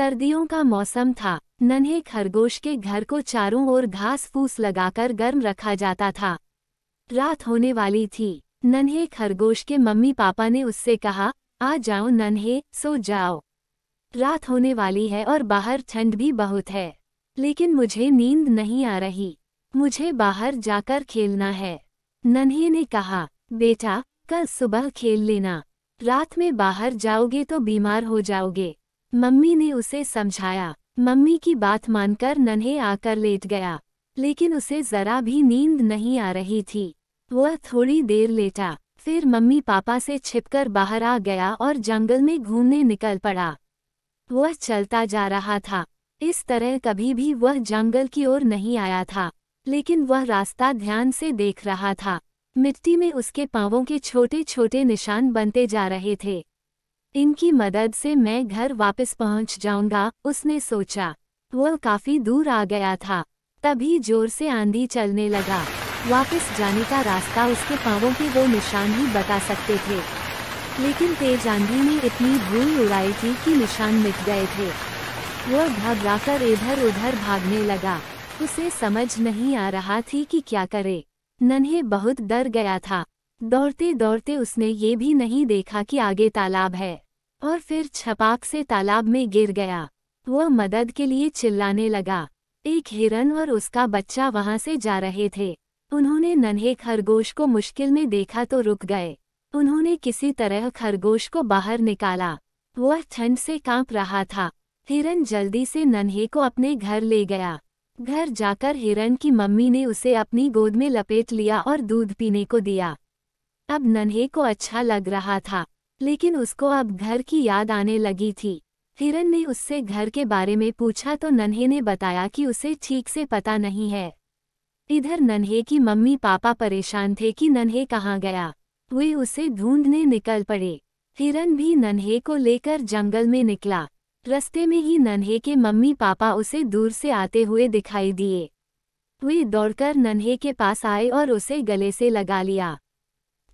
सर्दियों का मौसम था नन्हे खरगोश के घर को चारों ओर घास फूस लगाकर गर्म रखा जाता था रात होने वाली थी नन्हे खरगोश के मम्मी पापा ने उससे कहा आ जाओ नन्हे सो जाओ रात होने वाली है और बाहर ठंड भी बहुत है लेकिन मुझे नींद नहीं आ रही मुझे बाहर जाकर खेलना है नन्हे ने कहा बेटा कल सुबह खेल लेना रात में बाहर जाओगे तो बीमार हो जाओगे मम्मी ने उसे समझाया मम्मी की बात मानकर नन्हे आकर लेट गया लेकिन उसे जरा भी नींद नहीं आ रही थी वह थोड़ी देर लेटा फिर मम्मी पापा से छिपकर बाहर आ गया और जंगल में घूमने निकल पड़ा वह चलता जा रहा था इस तरह कभी भी वह जंगल की ओर नहीं आया था लेकिन वह रास्ता ध्यान से देख रहा था मिट्टी में उसके पांवों के छोटे छोटे निशान बनते जा रहे थे इनकी मदद से मैं घर वापस पहुंच जाऊंगा उसने सोचा वो काफी दूर आ गया था तभी जोर से आंधी चलने लगा वापस जाने का रास्ता उसके पांवों के वो निशान ही बता सकते थे लेकिन तेज आंधी ने इतनी धूल उड़ाई थी कि निशान मिट गए थे वह घबराकर इधर उधर भागने लगा उसे समझ नहीं आ रहा थी कि क्या करे नन्हे बहुत डर गया था दौड़ते दौड़ते उसने ये भी नहीं देखा कि आगे तालाब है और फिर छपाक से तालाब में गिर गया वह मदद के लिए चिल्लाने लगा एक हिरन और उसका बच्चा वहां से जा रहे थे उन्होंने नन्हे खरगोश को मुश्किल में देखा तो रुक गए उन्होंने किसी तरह खरगोश को बाहर निकाला वह ठंड से कांप रहा था हिरन जल्दी से नन्हे को अपने घर ले गया घर जाकर हिरन की मम्मी ने उसे अपनी गोद में लपेट लिया और दूध पीने को दिया अब नन्हे को अच्छा लग रहा था लेकिन उसको अब घर की याद आने लगी थी हिरन ने उससे घर के बारे में पूछा तो नन्हे ने बताया कि उसे ठीक से पता नहीं है इधर नन्हे की मम्मी पापा परेशान थे कि नन्हे कहाँ गया वे उसे ढूंढने निकल पड़े हिरन भी नन्हे को लेकर जंगल में निकला रस्ते में ही नन्हे के मम्मी पापा उसे दूर से आते हुए दिखाई दिए वे दौड़कर नन्हे के पास आए और उसे गले से लगा लिया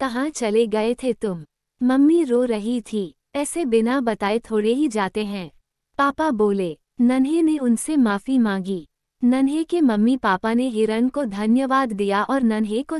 कहाँ चले गए थे तुम मम्मी रो रही थी ऐसे बिना बताए थोड़े ही जाते हैं पापा बोले नन्हे ने उनसे माफ़ी मांगी नन्हे के मम्मी पापा ने हिरन को धन्यवाद दिया और नन्हे को